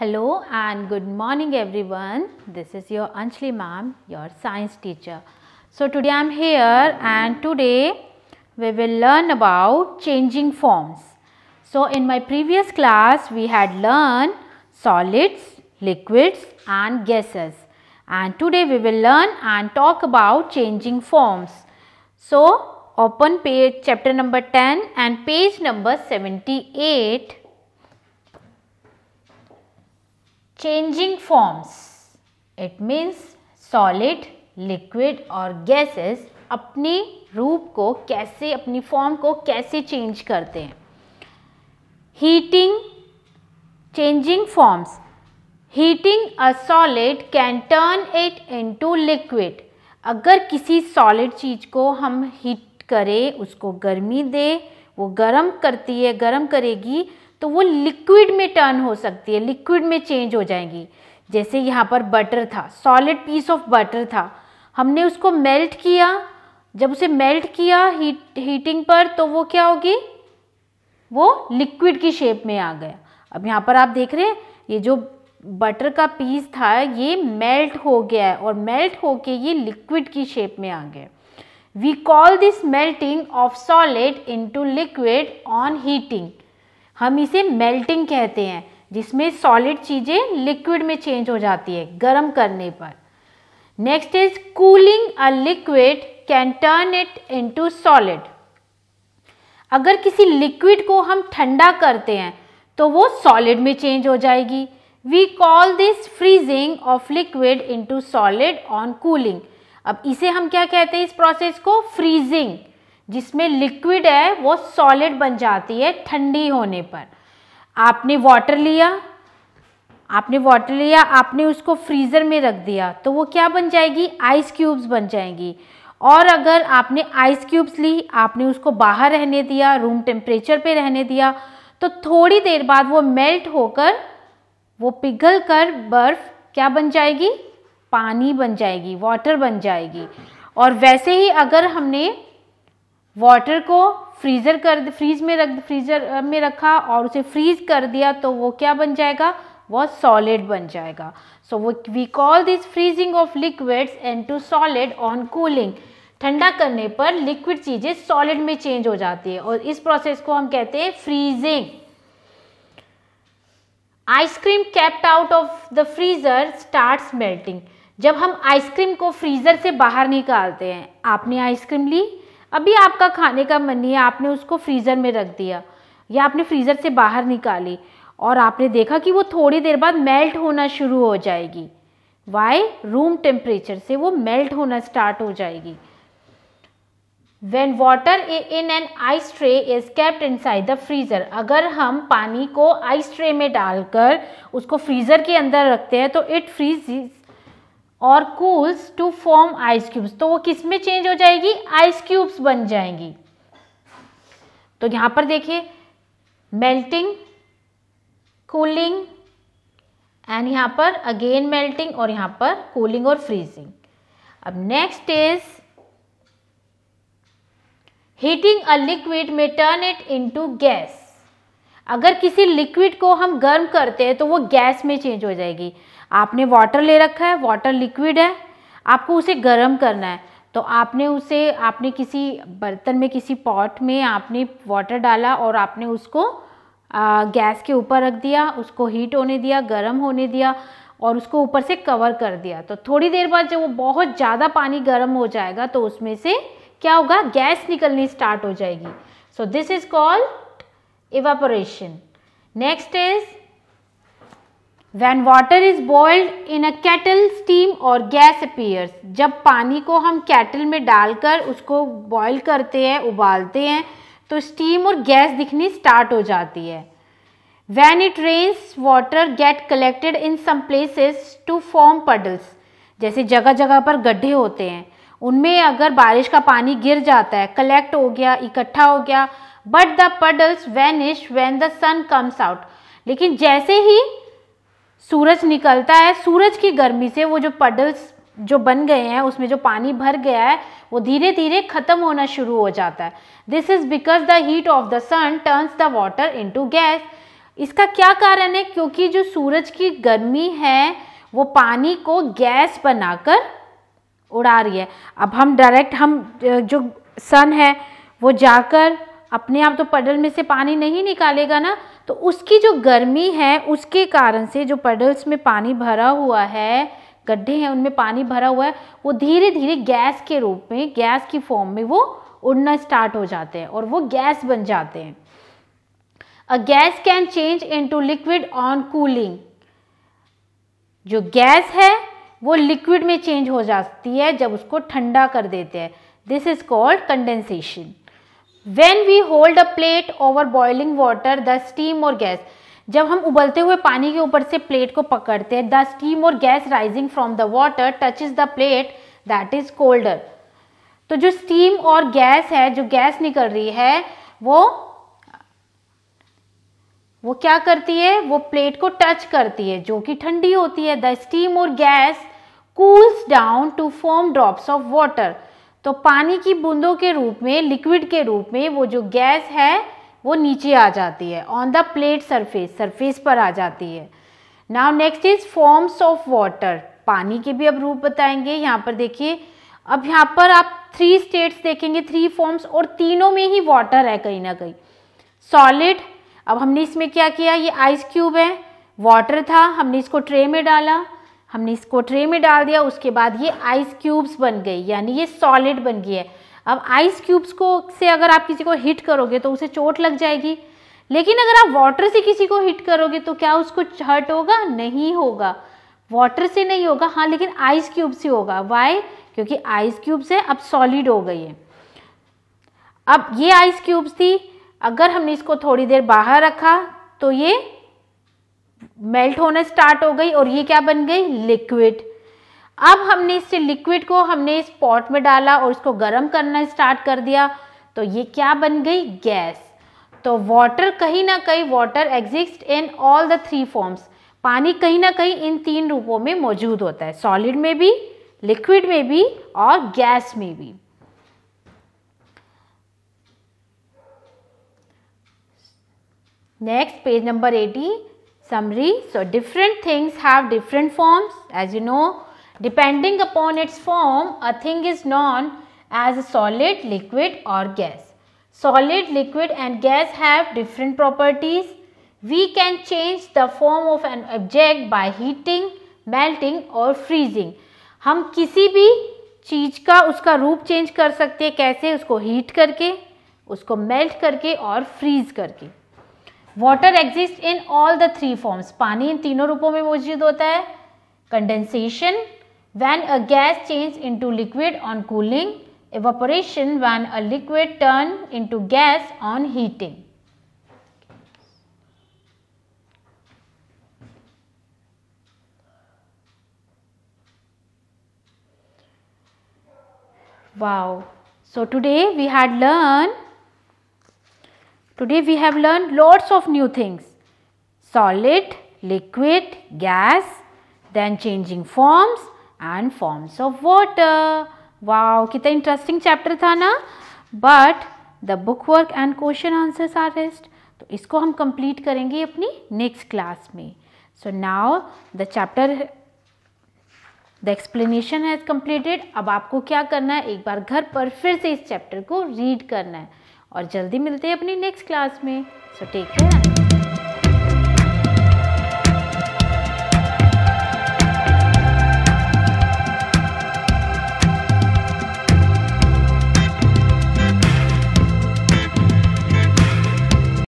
Hello and good morning everyone. This is your Anjali ma'am, your science teacher. So today I am here and today we will learn about changing forms. So in my previous class we had learned solids, liquids and gases and today we will learn and talk about changing forms. So open page chapter number 10 and page number 78 changing forms. It means solid, liquid और gases अपने रूप को कैसे अपनी form को कैसे change करते हैं heating changing forms. Heating a solid can turn it into liquid. अगर किसी सॉलिड चीज़ को हम हीट करें उसको गर्मी दे वो गर्म करती है गर्म करेगी तो वो लिक्विड में टर्न हो सकती है लिक्विड में चेंज हो जाएंगी जैसे यहाँ पर बटर था सॉलिड पीस ऑफ बटर था हमने उसको मेल्ट किया जब उसे मेल्ट किया हीट हीटिंग पर तो वो क्या होगी वो लिक्विड की शेप में आ गया अब यहाँ पर आप देख रहे हैं ये जो बटर का पीस था ये मेल्ट हो गया है और मेल्ट होके ये लिक्विड की शेप में आ गया we call this melting of solid into liquid on heating हम इसे मेल्टिंग कहते हैं जिसमें सॉलिड चीज़ें लिक्विड में चेंज हो जाती है गर्म करने पर next is cooling a liquid can turn it into solid अगर किसी लिक्विड को हम ठंडा करते हैं तो वो सॉलिड में चेंज हो जाएगी we call this freezing of liquid into solid on cooling अब इसे हम क्या कहते हैं इस प्रोसेस को फ्रीजिंग जिसमें लिक्विड है वो सॉलिड बन जाती है ठंडी होने पर आपने वाटर लिया आपने वाटर लिया आपने उसको फ्रीज़र में रख दिया तो वो क्या बन जाएगी आइस क्यूब्स बन जाएंगी और अगर आपने आइस क्यूब्स ली आपने उसको बाहर रहने दिया रूम टेम्परेचर पे रहने दिया तो थोड़ी देर बाद वो मेल्ट होकर वो पिघल कर बर्फ़ क्या बन जाएगी पानी बन जाएगी वाटर बन जाएगी और वैसे ही अगर हमने वाटर को फ्रीज़र कर फ्रीज में रख फ्रीज़र में रखा और उसे फ्रीज कर दिया तो वो क्या बन जाएगा वह सॉलिड बन जाएगा सो वो we call this freezing of liquids and to solid on cooling ठंडा करने पर लिक्विड चीज़ें सॉलिड में चेंज हो जाती है और इस प्रोसेस को हम कहते हैं freezing ice cream kept out of the freezer start melting जब हम आइसक्रीम को फ्रीज़र से बाहर निकालते हैं आपने आइसक्रीम ली अभी आपका खाने का मन नहीं है आपने उसको फ्रीज़र में रख दिया या आपने फ्रीज़र से बाहर निकाली और आपने देखा कि वो थोड़ी देर बाद मेल्ट होना शुरू हो जाएगी वाई रूम टेम्परेचर से वो मेल्ट होना स्टार्ट हो जाएगी when water in an ice tray is kept inside the freezer अगर हम पानी को आइस ट्रे में डालकर उसको फ्रीज़र के अंदर रखते हैं तो इट फ्रीज और cools to form ice cubes तो वो किस में चेंज हो जाएगी आइस क्यूब्स बन जाएंगी तो यहां पर देखिए मेल्टिंग कूलिंग एंड यहां पर अगेन मेल्टिंग और यहां पर कूलिंग और फ्रीजिंग अब next is heating a liquid में टर्न इट इनटू गैस अगर किसी लिक्विड को हम गर्म करते हैं तो वो गैस में चेंज हो जाएगी आपने वाटर ले रखा है वाटर लिक्विड है आपको उसे गर्म करना है तो आपने उसे आपने किसी बर्तन में किसी पॉट में आपने वाटर डाला और आपने उसको आ, गैस के ऊपर रख दिया उसको हीट होने दिया गर्म होने दिया और उसको ऊपर से कवर कर दिया तो थोड़ी देर बाद जब वो बहुत ज़्यादा पानी गर्म हो जाएगा तो उसमें से क्या होगा गैस निकलनी स्टार्ट हो जाएगी so this is called evaporation next is When water is boiled in a kettle, steam or gas appears. जब पानी को हम कैटल में डालकर उसको बॉयल करते हैं उबालते हैं तो स्टीम और गैस दिखनी स्टार्ट हो जाती है When it rains, water get collected in some places to form puddles. जैसे जगह जगह पर गड्ढे होते हैं उनमें अगर बारिश का पानी गिर जाता है कलेक्ट हो गया इकट्ठा हो गया but the puddles is when the sun comes out लेकिन जैसे ही सूरज निकलता है सूरज की गर्मी से वो जो पडल्स जो बन गए हैं उसमें जो पानी भर गया है वो धीरे धीरे ख़त्म होना शुरू हो जाता है this is because the heat of the sun turns the water into gas इसका क्या कारण है क्योंकि जो सूरज की गर्मी है वो पानी को गैस बनाकर उड़ा रही है अब हम डायरेक्ट हम जो सन है वो जाकर अपने आप तो पडल में से पानी नहीं निकालेगा ना तो उसकी जो गर्मी है उसके कारण से जो पडल्स में पानी भरा हुआ है गड्ढे हैं उनमें पानी भरा हुआ है वो धीरे धीरे गैस के रूप में गैस की फॉर्म में वो उड़ना स्टार्ट हो जाते हैं और वो गैस बन जाते हैं a gas can change into liquid on cooling जो गैस है वो लिक्विड में चेंज हो जाती है जब उसको ठंडा कर देते हैं this is called condensation when we hold a plate over boiling water the steam और गैस जब हम उबलते हुए पानी के ऊपर से प्लेट को पकड़ते हैं द स्टीम और gas rising from the water touch is the plate that is colder तो जो स्टीम और गैस है जो गैस निकल रही है वो वो क्या करती है वो प्लेट को टच करती है जो कि ठंडी होती है द स्टीम और gas cools down to form drops of water तो पानी की बूंदों के रूप में लिक्विड के रूप में वो जो गैस है वो नीचे आ जाती है on the plate surface surface पर आ जाती है now next is forms of water पानी के भी अब रूप बताएंगे यहाँ पर देखिए अब यहाँ पर आप थ्री स्टेट्स देखेंगे थ्री फॉर्म्स और तीनों में ही वाटर है कहीं ना कहीं सॉलिड अब हमने इसमें क्या किया ये आइस क्यूब है वाटर था हमने इसको ट्रे में डाला हमने इसको ट्रे में डाल दिया उसके बाद ये आइस क्यूब्स बन गई यानी ये सॉलिड बन गई है अब आइस क्यूब्स को से अगर आप किसी को हिट करोगे तो उसे चोट लग जाएगी लेकिन अगर आप वाटर से किसी को हिट करोगे तो क्या उसको हर्ट होगा नहीं होगा वाटर से नहीं होगा हाँ लेकिन आइस क्यूब से होगा वाई क्योंकि आइस क्यूब्स है अब सॉलिड हो गई है अब ये आइस क्यूब्स थी अगर हमने इसको थोड़ी देर बाहर रखा तो ये मेल्ट होना स्टार्ट हो गई और ये क्या बन गई लिक्विड अब हमने इस लिक्विड को हमने इस पॉट में डाला और इसको गर्म करना स्टार्ट कर दिया तो ये क्या बन गई गैस तो वाटर कहीं ना कहीं water exist in all the three forms पानी कहीं ना कहीं इन तीन रूपों में मौजूद होता है सॉलिड में भी लिक्विड में भी और गैस में भी next page number eighty Summary. So, different things have different forms. As you know, depending upon its form, a thing is known as a solid, liquid or gas. Solid, liquid and gas have different properties. We can change the form of an object by heating, melting or freezing. hum kisi bhi चीज़ का उसका रूप change कर सकते हैं कैसे उसको heat करके उसको मेल्ट करके और फ्रीज करके water exist in all the three forms पानी इन तीनों रूपों में मौजूद होता है condensation when a gas change into liquid on cooling evaporation when a liquid turn into gas on heating wow so today we had learned Today we have learned lots of new things. Solid, liquid, gas, then changing forms and forms of water. Wow, कितना interesting chapter tha na But the book work and question answers are rest. to isko hum complete karenge apni next class mein So now the chapter the explanation has completed अब आपको क्या करना है एक बार घर पर फिर से इस चैप्टर को रीड करना है और जल्दी मिलते हैं अपनी नेक्स्ट क्लास में सो टेक केयर